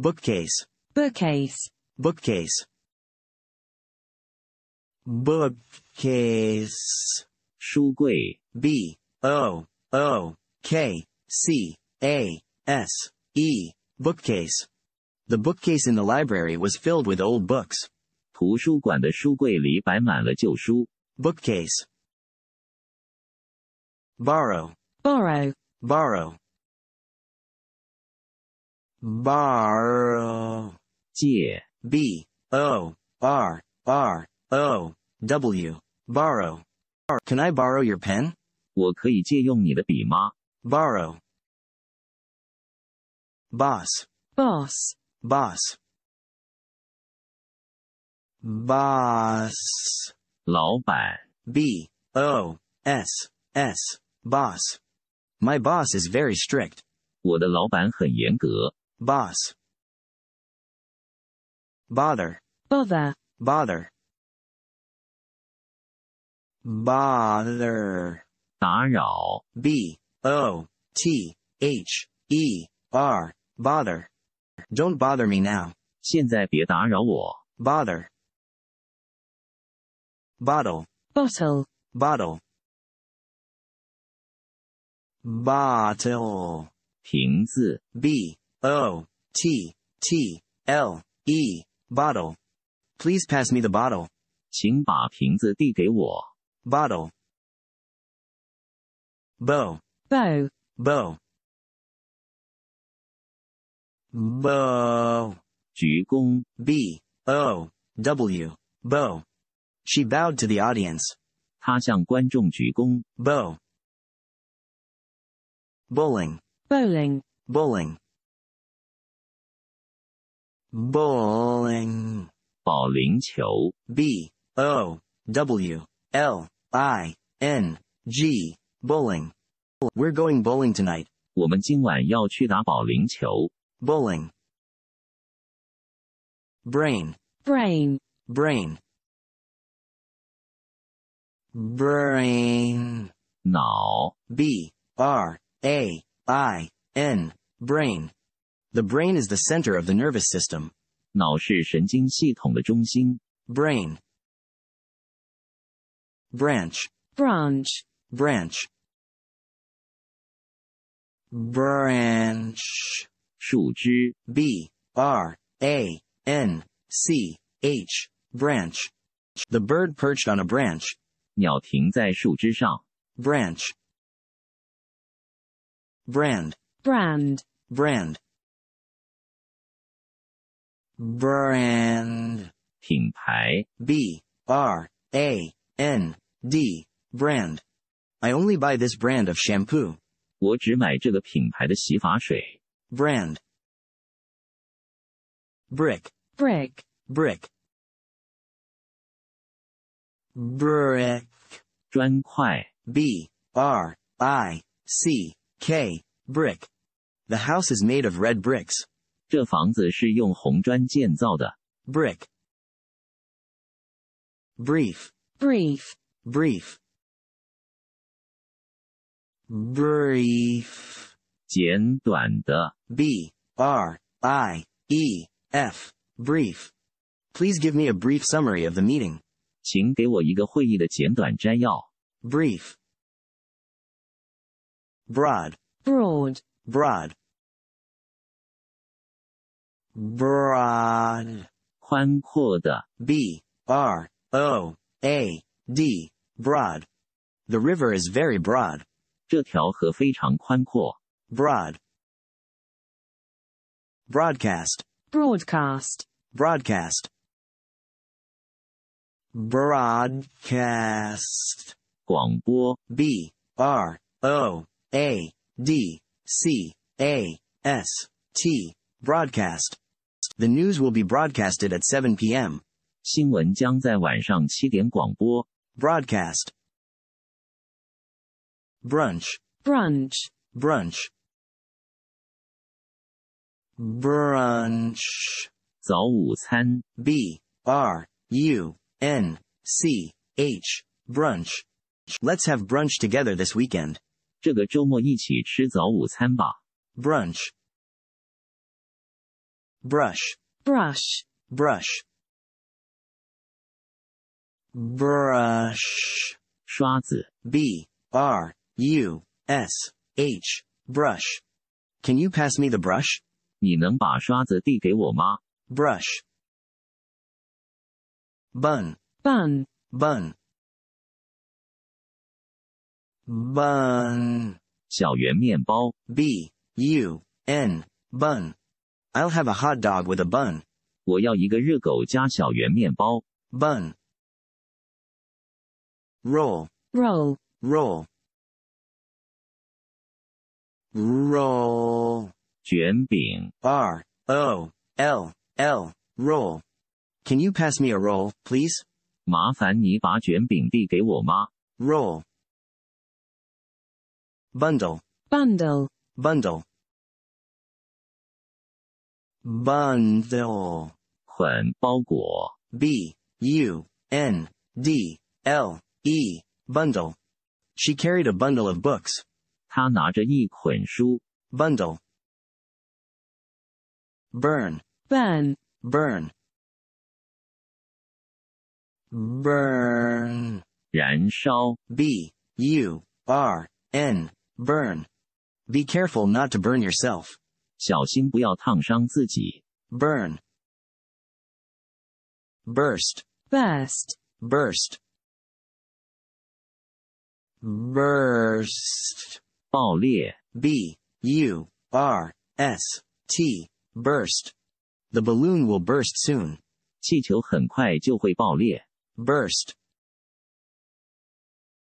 bookcase bookcase bookcase bookcase 书柜 b o o k c a s e bookcase The bookcase in the library was filled with old books. 图书馆的书柜里摆满了旧书. Bookcase. borrow borrow borrow bar B O R R O W. borrow Can I borrow your pen? Borrow. boss boss boss boss 老板 b o s s boss my boss is very strict 我的老板很严格 boss bother bother bother bother 打扰 b o t h e r bother don't bother me now 现在别打扰我 bother bottle bottle bottle bottle 瓶子 b O T T L E bottle. Please pass me the bottle. 请把瓶子递给我。Bottle. Bow. Bow. Bow. Bow. 鞠躬。B O W. Bow. She bowed to the audience. 她向观众鞠躬。Bow. Bowling. Bowling. Bowling. Bowling. bowling L I N G. Bowling. We're going bowling tonight. bowling Brain. Brain. Brain. Brain. 脑。B R Brain. The brain is the center of the nervous system. Brain. branch, branch, branch, branch, Branch. B. R. A. N. C. H. branch. The bird perched on a branch. Branch. brand, brand, brand brand 品牌 B R A N D brand I only buy this brand of shampoo 我只买这个品牌的洗发水 brand brick brick brick brick 砖块 B R I C K brick The house is made of red bricks 这房子是用红砖建造的。brick brief brief brief brief 简短的 b r i e f brief Please give me a brief summary of the meeting. 请给我一个会议的简短摘要。Brief. Broad. Broad. Broad broad 宽阔的 b r o a d broad The river is very broad 这条河非常宽阔 broad broadcast broadcast broadcast broadcast 广播 b r o a d c a s t broadcast the news will be broadcasted at 7 p.m. 新闻将在晚上七点广播。Broadcast. Brunch. Brunch. Brunch. Brunch. 早午餐。B R U N C H. Brunch. Let's have brunch together this weekend. 这个周末一起吃早午餐吧。Brunch brush, brush, brush, brush, 刷子 b r u s h, brush. Can you pass me the brush? 你能把刷子递给我吗 Brush, bun, bun, bun, bun, 小圆面包 b u n, bun. I'll have a hot dog with a bun. 我要一个热狗加小圆面包。Bun. Roll. Roll. Roll. Roll. 卷饼。R O L L. Roll. Can you pass me a roll, please? 麻烦你把卷饼递给我吗？Roll. Bundle. Bundle. Bundle bundle 捆包裹 b u n d l e bundle she carried a bundle of books 她拿着一捆书 bundle burn burn burn burn 燃烧 b u r n burn be careful not to burn yourself 小心不要烫伤自己。burn, burst, burst, burst, burst, 爆裂. B u r s t, burst. The balloon will burst soon. 气球很快就会爆裂. Burst.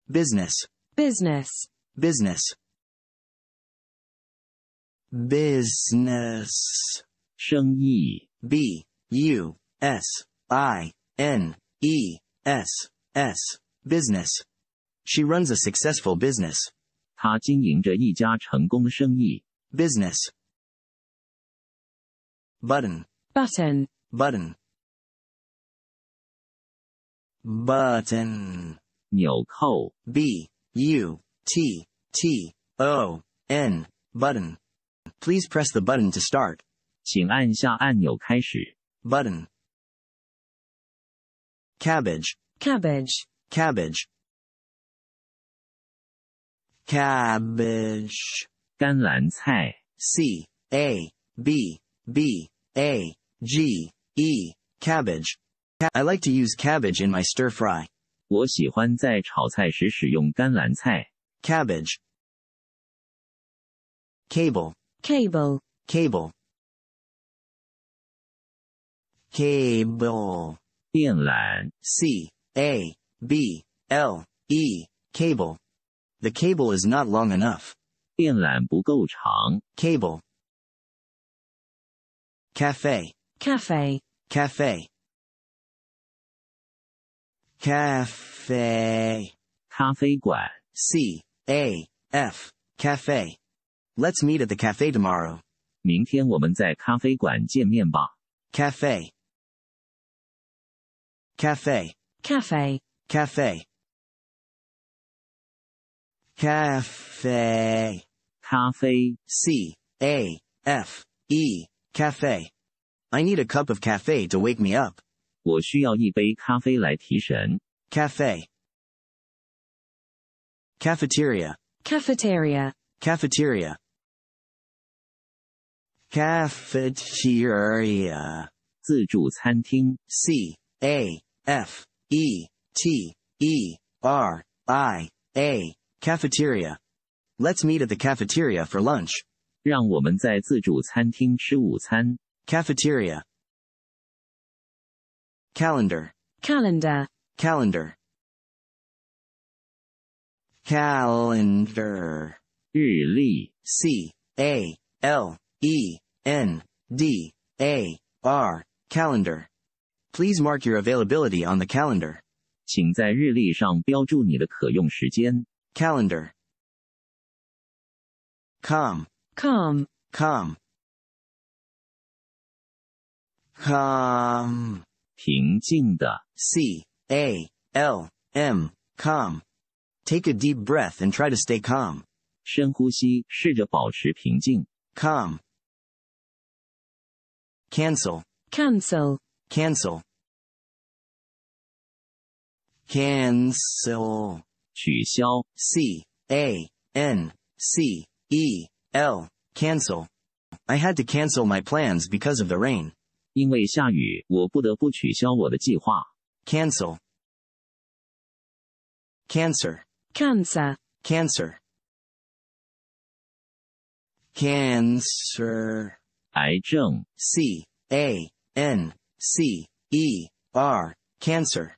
business, business, business business 生意 b u s i n e s s business. She runs a successful business. 她经营着一家成功生意 business. Button button button button 纽扣 b u t t o n button Please press the button to start. Button. Cabbage. Cabbage. Cabbage. Cabbage. 甘蓝菜。C A B C A B B A G E. Cabbage. I like to use cabbage in my stir fry. 我喜欢在炒菜时使用甘蓝菜. Cabbage. Cable cable cable cable 电缆 C A B L E cable The cable is not long enough 电缆不够长 cable cafe cafe cafe cafe 咖啡馆 C A F cafe Let's meet at the cafe tomorrow. 明天我们在咖啡馆见面吧。Cafe. Cafe. Cafe. Cafe. Cafe. Cafe. Cafe. Cafe. I need a cup of cafe to wake me up. 我需要一杯咖啡来提神。Cafe. Cafeteria. Cafeteria. Cafeteria cafeteria 自助餐厅 c a f e t e r i a cafeteria Let's meet at the cafeteria for lunch 让我们在自助餐厅吃午餐 cafeteria calendar calendar calendar calendar 日历 c a l E N D A R calendar. Please mark your availability on the calendar. 请在日历上标注你的可用时间. Calendar. Com. Com. Com. 平静的。C A 平静的. Calm. Take a deep breath and try to stay calm. 深呼吸，试着保持平静.深呼吸，试着保持平静。Calm cancel, cancel, cancel, cancel, 取消 c a n c e l, cancel. I had to cancel my plans because of the rain. Cancel. cancer, cancer, cancer, cancer. 癌症 C A N C E R cancer.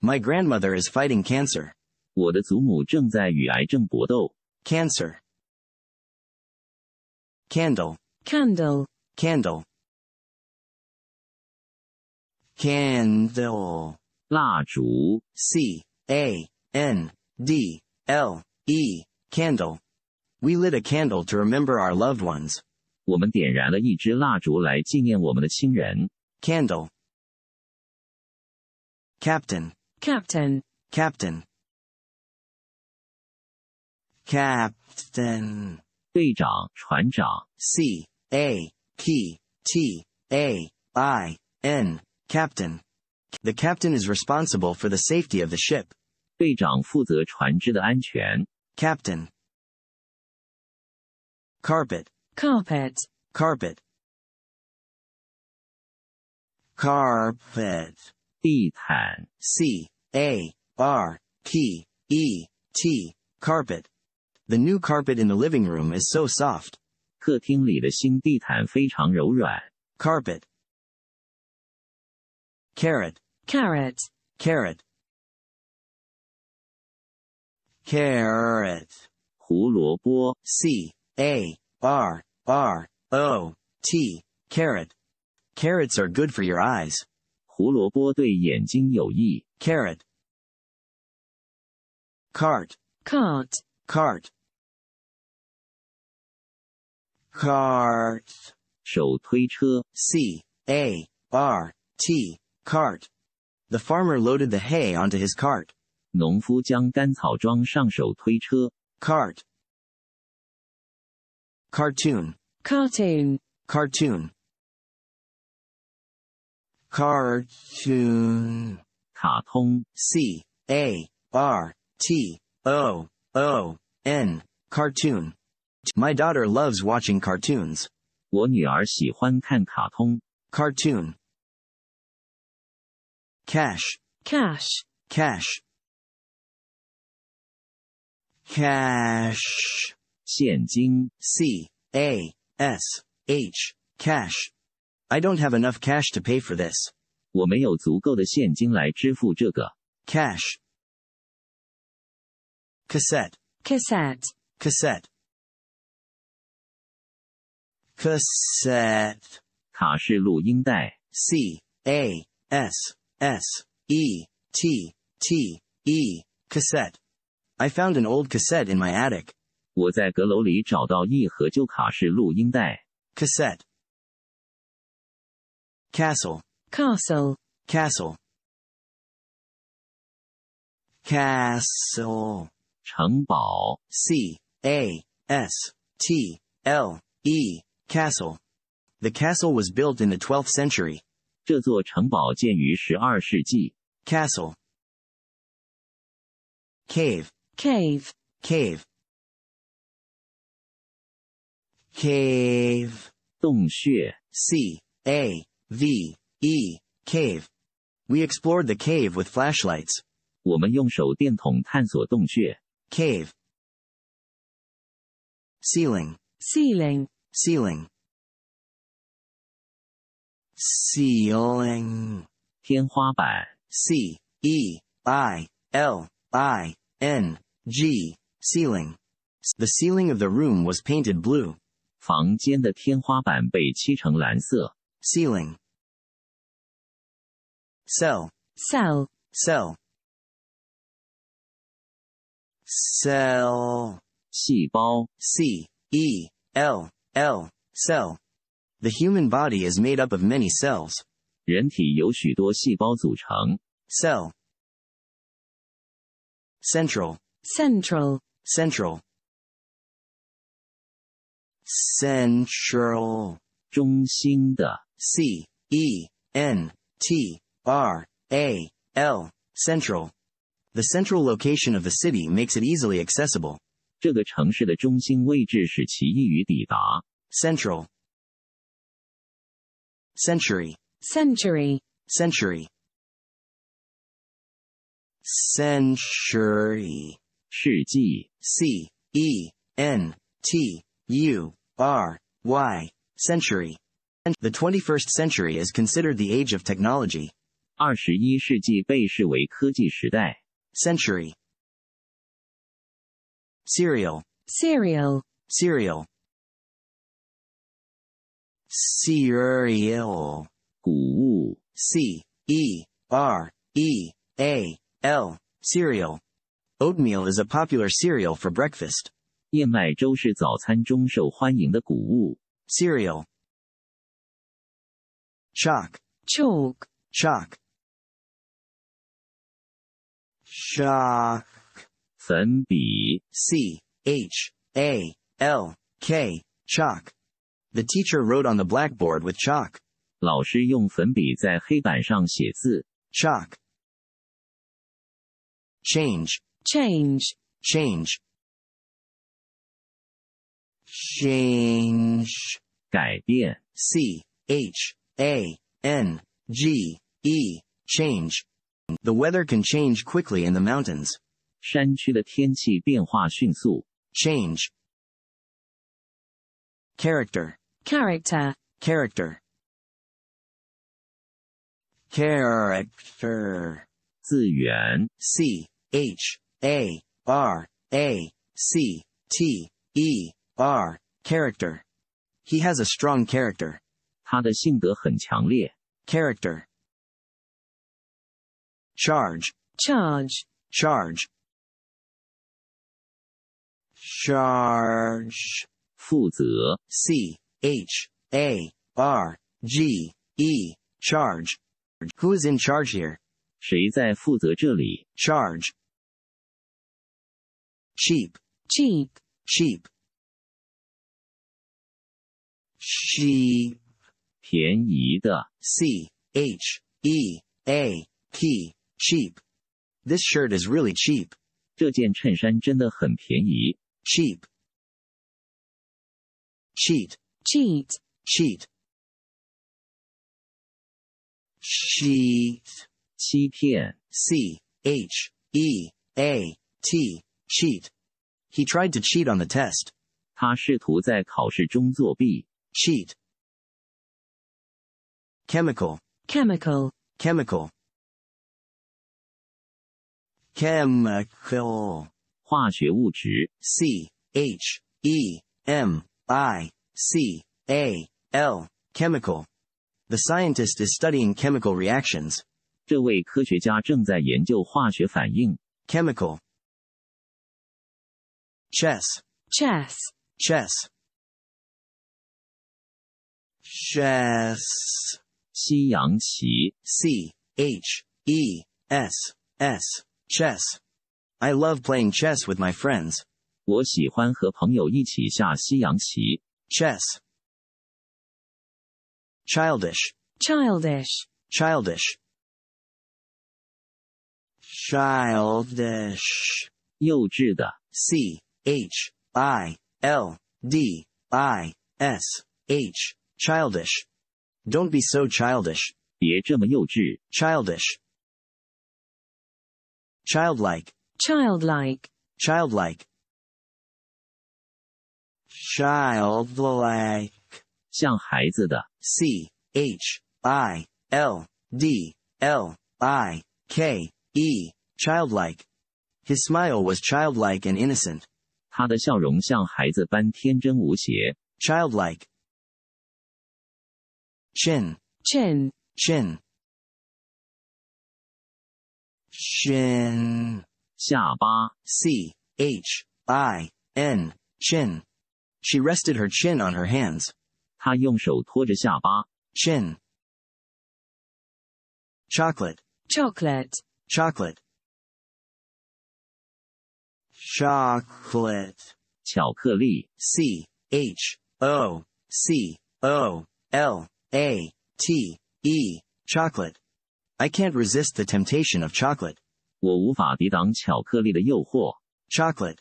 My grandmother is fighting cancer. Cancer. Candle. Candle. Candle. Candle. 蜡烛 C A N D L E candle. We lit a candle to remember our loved ones. 我们点燃了一支蜡烛来纪念我们的亲人。Candle, captain, captain, captain, captain, 队长、船长。c a p t a i n, captain. The captain is responsible for the safety of the ship. 队长负责船只的安全。Captain, carpet, carpet, carpet, carpet, 地毯 c a r p e t, carpet. The new carpet in the living room is so soft. Carpet, carrot, carrot, carrot, carrot. 胡萝卜 c a R, R, O, T, carrot. Carrots are good for your eyes. Carrot. Cart. Cart. Cart. Cart. 手推车。C A R T. Cart. The farmer loaded the hay onto his cart. 农夫将干草装上手推车。Cart. Cartoon. Cartoon. Cartoon. Cartoon. cartoon. C A R T O O N. Cartoon. My daughter loves watching cartoons. 我女儿喜欢看卡通. Cartoon. Cash. Cash. Cash. Cash. 现金 C A S H cash. I don't have enough cash to pay for this. 我没有足够的现金来支付这个 cash. Cassette. Cassette. Cassette. Cassette. 卡式录音带 C A S S E T T E cassette. I found an old cassette in my attic. 我在阁楼里找到一盒旧卡式录音带。Cassette。Castle。Castle。Castle。Castle。城堡。C A S T Castle. castle Castle. C a s t l e. Castle. castle The was built in the 12th century. Cave. Cave. 洞穴. C. A. V. E. Cave. We explored the cave with flashlights. 我们用手电筒探索洞穴. Cave. Ceiling. Ceiling. Ceiling. Ceiling. 天花板. C. E. I. L. I. N. G. Ceiling. The ceiling of the room was painted blue. 房间的天花板被漆成蓝色。Ceiling. Cell. Cell. Cell. Cell. 细胞. C e l l. Cell. The human body is made up of many cells. 人体由许多细胞组成.人体由许多细胞组成。Cell. Central. Central. Central central 中心的 c e n t r a l central The central location of the city makes it easily accessible. Central. century century century century 世纪 c e n t u R. Y. Century. The 21st century is considered the age of technology. 二十一世纪被视为科技时代。Century. Serial. Serial. Serial. Cereal. 谷物。C E R C E R E A L. Cereal. Oatmeal is a popular cereal for breakfast. 燕麦粥是早餐中受欢迎的谷物。Cereal, chalk, chalk, chalk, chalk, 粉笔。C H A L K, chalk. The teacher wrote on the blackboard with chalk. 老师用粉笔在黑板上写字。Chalk. Change, change, change change 改变 c h a n g e change the weather can change quickly in the mountains 山区的天气变化迅速 change character character character character 字元 c h a r a c t e R. Character. He has a strong character. character. Charge. Charge. Charge. Charge. 负责. C H A R G E. Charge. Charge. Who is in charge here? Charge. Cheap. Cheap. Cheap she 便宜的 c h e a p cheap. This shirt is really cheap. 这件衬衫真的很便宜 cheap. Cheat. Cheat. Cheat. She 欺骗 c h e a t cheat. He tried to cheat on the test. 他试图在考试中作弊。cheat chemical chemical chemical chemical 化学物质 c h e m i c a l chemical the scientist is studying chemical reactions 这位科学家正在研究化学反应 chemical chess chess chess Chess. 西洋棋 C H E S S chess. I love playing chess with my friends. 我喜欢和朋友一起下西洋棋。Chess. Childish. Childish. Childish. Childish. 幼稚的 C H I L D I S H Childish. Don't be so childish. 别这么幼稚. Childish. Childlike. Childlike. Childlike. Childlike. 像孩子的. C H I L D L I K E. Childlike. His smile was childlike and innocent. 他的笑容像孩子般天真无邪. Childlike chin, chin, chin. hin 下巴 c h i n chin. She rested her chin on her hands. 她用手托着下巴 chin. Chocolate, chocolate, chocolate. Chocolate. 巧克力 c h o c o l a. T. E. Chocolate. I can't resist the temptation of chocolate. 我无法抵挡巧克力的诱惑. Chocolate.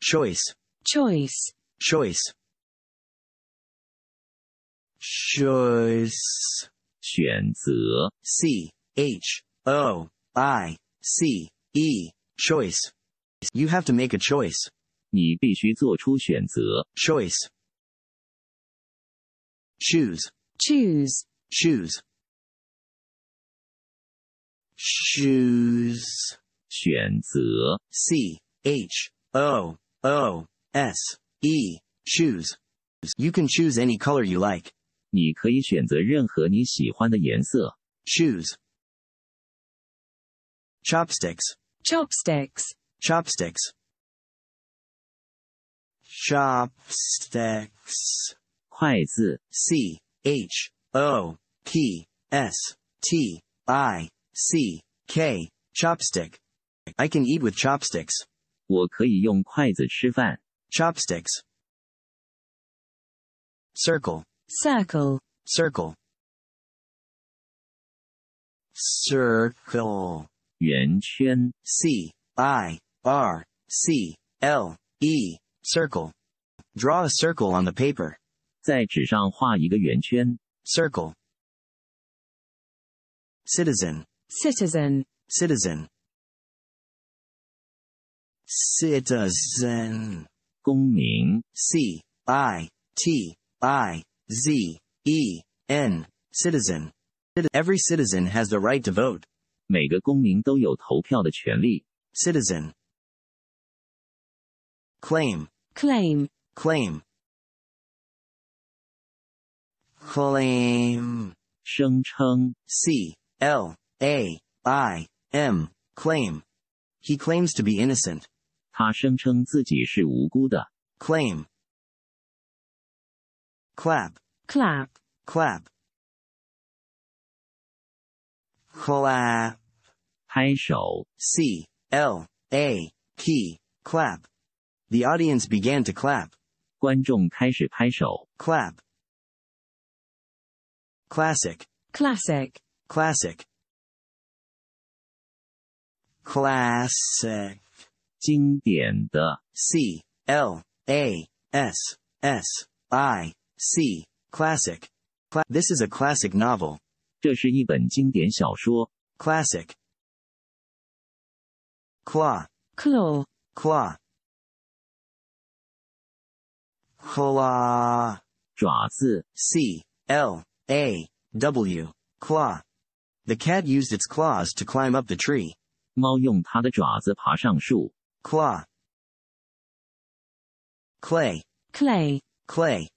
Choice. Choice. Choice. Choice. 选择. C H O I C E Choice. You have to make a choice. 你必须做出选择. Choice. Choose, Choose. choose, Shoes. 选择 C H O O S E shoes. You can choose any color you like. 你可以选择任何你喜欢的颜色。Shoes. Chopsticks. Chopsticks. Chopsticks. Chopsticks. 快字 c h o p s t i c k chopstick. I can eat with chopsticks. 我可以用筷子吃饭。Chopsticks. Circle. Circle. Circle. Circle. 圆圈 c i r c l e circle. Draw a circle on the paper. 在纸上画一个圆圈. Circle. Citizen. Citizen. Citizen. Citizen. 公民. C i t i z e n. Citizen. Every citizen has the right to vote. 每个公民都有投票的权利. Citizen. Claim. Claim. Claim claim 声称 c l a i m claim he claims to be innocent 他声称自己是无辜的 claim clap clap clap clap 拍手 c l a p clap the audience began to clap 观众开始拍手 clap classic, classic, classic, classic, 经典的 c l a s s i c classic. Cla this is a classic novel. 这是一本经典小说 classic. claw, claw, claw, claw, 爪子 c l a. W. Claw. The cat used its claws to climb up the tree. 猫用它的爪子爬上树。Claw. Clay. Clay. Clay.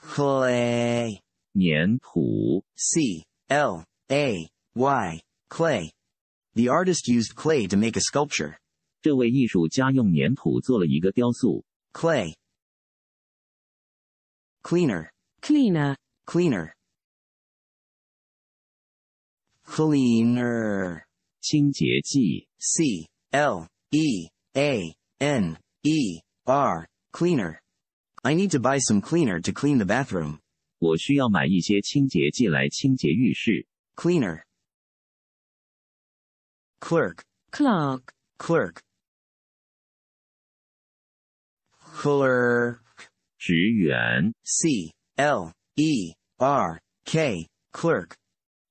Clay. 粘土。C. L. clay Clay. The artist used clay to make a sculpture. clay cleaner, cleaner, cleaner, cleaner, 清洁剂 c l e a n e r cleaner. I need to buy some cleaner to clean the bathroom. 我需要买一些清洁剂来清洁浴室. Cleaner. clerk, clerk, clerk, clerk. 职员 C L E R K clerk.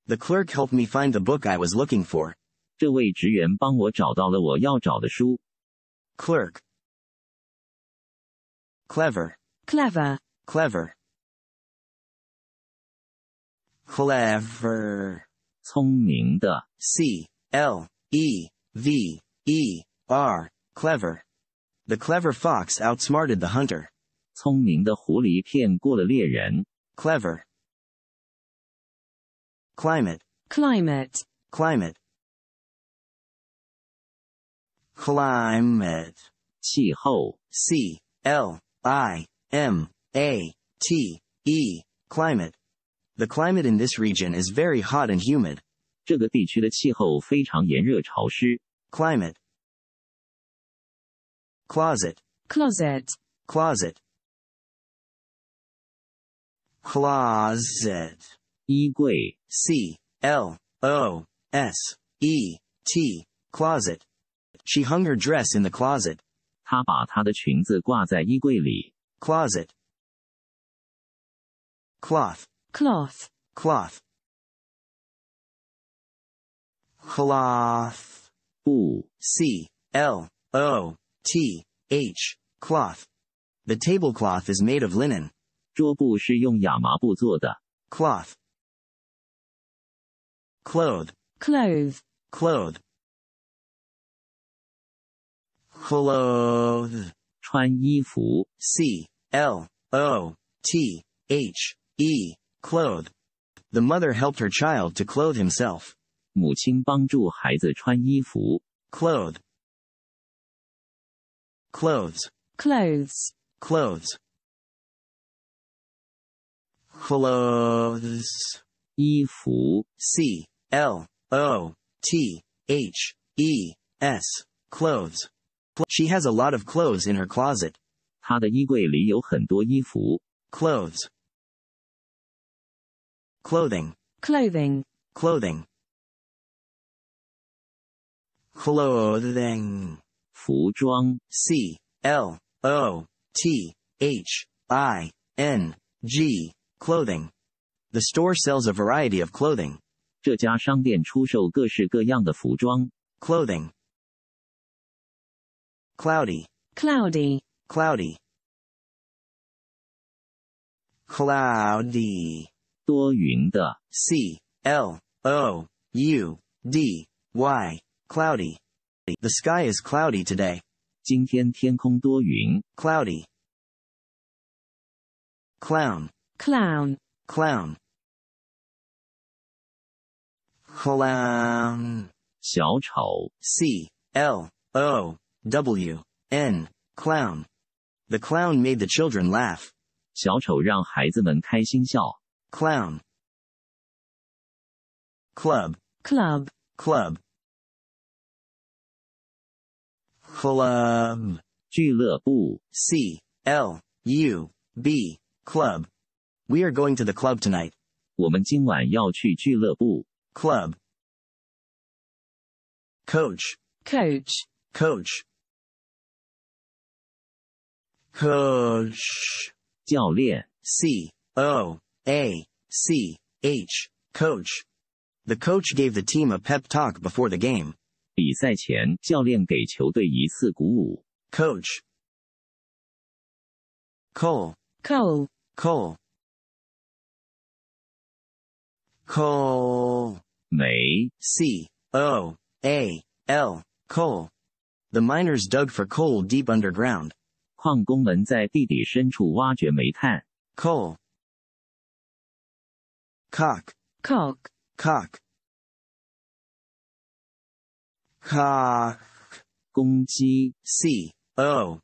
The clerk helped me find the book I was looking for. Clerk, Clever. Clever. Clever. Clever. 聪明的 C L E V E R, Clever. The clever fox outsmarted the hunter. 聪明的狐狸骗过了猎人。Clever. Climate. Climate. Climate. Climate. 气候。C L I M A T E. Climate. The climate in this region is very hot and humid. Climate. Closet. Closet. Closet closet 衣柜 C L O S E T closet She hung her dress in the closet 她把她的裙子挂在衣柜里 closet cloth cloth cloth cloth 布 C L O T H cloth The tablecloth is made of linen Cloth. clothe, clothe, clothe, clothe, 穿衣服。c l o t h e, clothe. The mother helped her child to clothe himself. Clothe. clothes, clothes, clothes clothes. E fu. C L O T H E S clothes. She has a lot of clothes in her closet. 她的衣柜里有很多衣服. Clothes. Clothing. Clothing. Clothing. Clothing. 服装。C L O T Clothing Clothing. The store sells a variety of clothing. Clothing. Cloudy. Cloudy. Cloudy. Cloudy. 多云的. C L O U D Y. Cloudy. The sky is cloudy today. Cloudy. Clown. Clown. Clown. Clown. 小丑. C L O W N. Clown. The clown made the children laugh. 小丑让孩子们开心笑. Clown. Club. Club. Club. Club. 俱乐部. C L U B. Club. We are going to the club tonight. Club. Coach. Coach. Coach. Coach. 教练. C O A C H. Coach. The coach gave the team a pep talk before the game. Coach. Cole. Cole. Cole. coal. C. O. A. L. Coal. The miners dug for coal deep underground. Coal. Cock. Cock. Cock. Cock. 公鸡。C. O.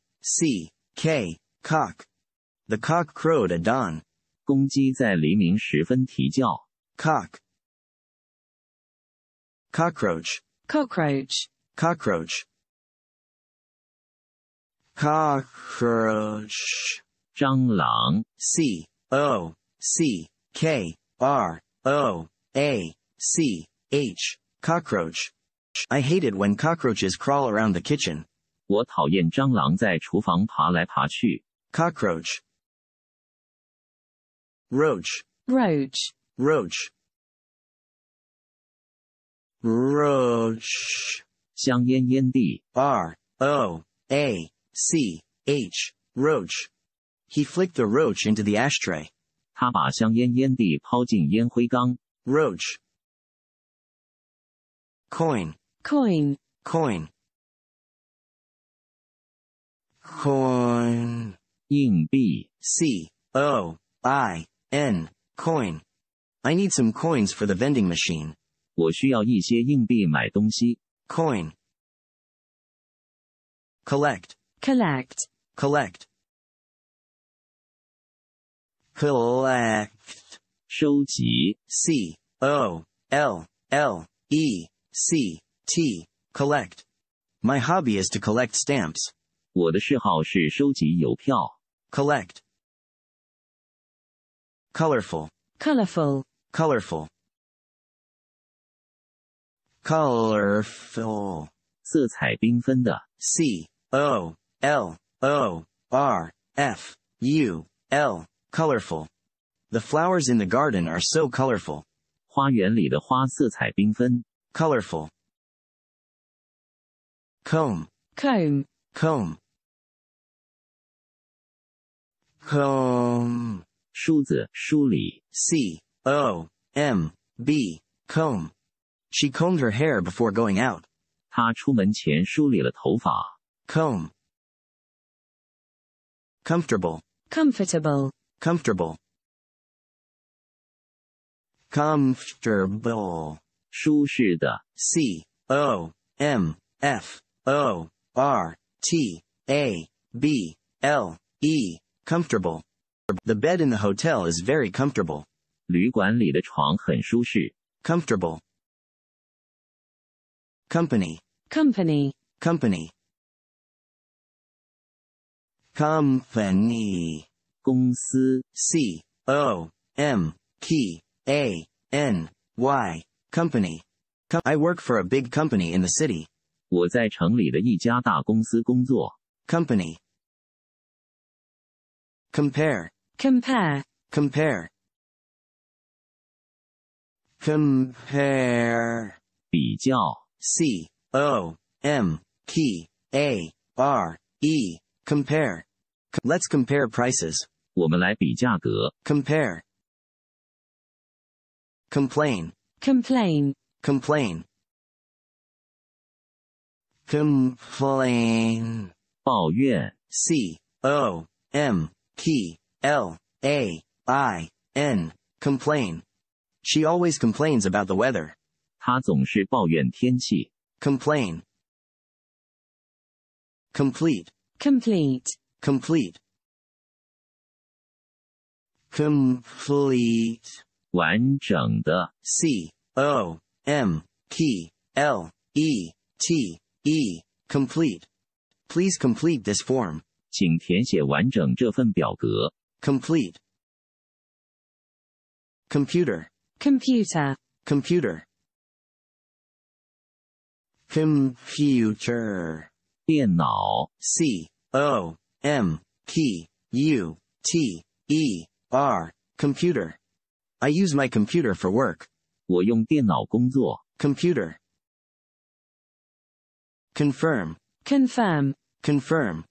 Cock. Cock. The cock crowed at dawn. 公鸡在黎明时分啼叫。cock cockroach cockroach cockroach cockroach 蟑螂 c o c k r o a c h cockroach I hate it when cockroaches crawl around the kitchen 我讨厌蟑螂在厨房爬来爬去 cockroach roach roach roach roach 香烟烟蒂 r o a c h roach he flicked the roach into the ashtray 他把香烟烟蒂抛进烟灰缸 roach coin coin coin coin 硬币 c o i n coin I need some coins for the vending machine. Coin. Collect. Collect. Collect. Collect. 收集. C O L L E C T. Collect. My hobby is to collect stamps. Collect. Colorful. Colorful. Colorful. Colorful. 色彩缤纷的 C O L O R F U L. Colorful. The flowers in the garden are so colorful. Colorful. Comb. Comb. Comb. Comb. Schulze, Schuli. comb. She combed her hair before going out. Comb. Comfortable. Comfortable. Comfortable. Comfortable. 舒适的。C O M F O comfortable Comfortable. The bed in the hotel is very comfortable. Comfortable. Company. Company. Company. Company. 公司 C O M P A N Y. Company. Com I work for a big company in the city. 我在城里的一家大公司工作. Company. Compare. Compare. Compare. Compare. 比较. C O M P A R E. Compare. Compare. Let's compare prices. 我们来比价格。Compare. Complain. Complain. Complain. Complain. 抱怨. C O M P L A I N complain. She always complains about the weather. 她总是抱怨天气。complain complete complete complete complete 完整的 c o m p l e t e complete Please complete this form. 请填写完整这份表格。complete computer computer computer computer 电脑 c o m p u t e r computer I use my computer for work 我用电脑工作 computer confirm confirm confirm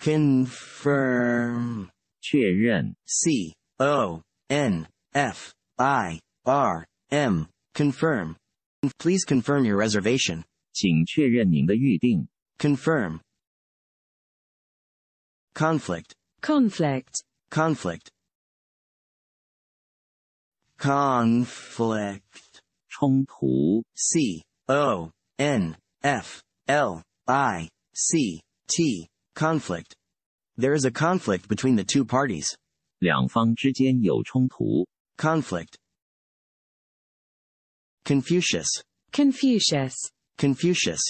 confirm 确认 c o n f i r m confirm please confirm your reservation 请确认您的预定 confirm conflict conflict conflict conflict 冲突 c o n f l i c t Conflict. There is a conflict between the two parties. Conflict. Confucius. Confucius. Confucius.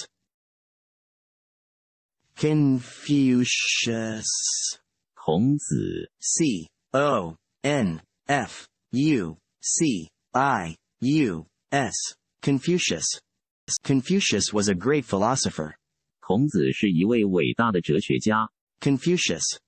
Confucius. 孔子。C O N F U C I U S. Confucius. Confucius was a great philosopher. 孔子是一位伟大的哲学家 confucius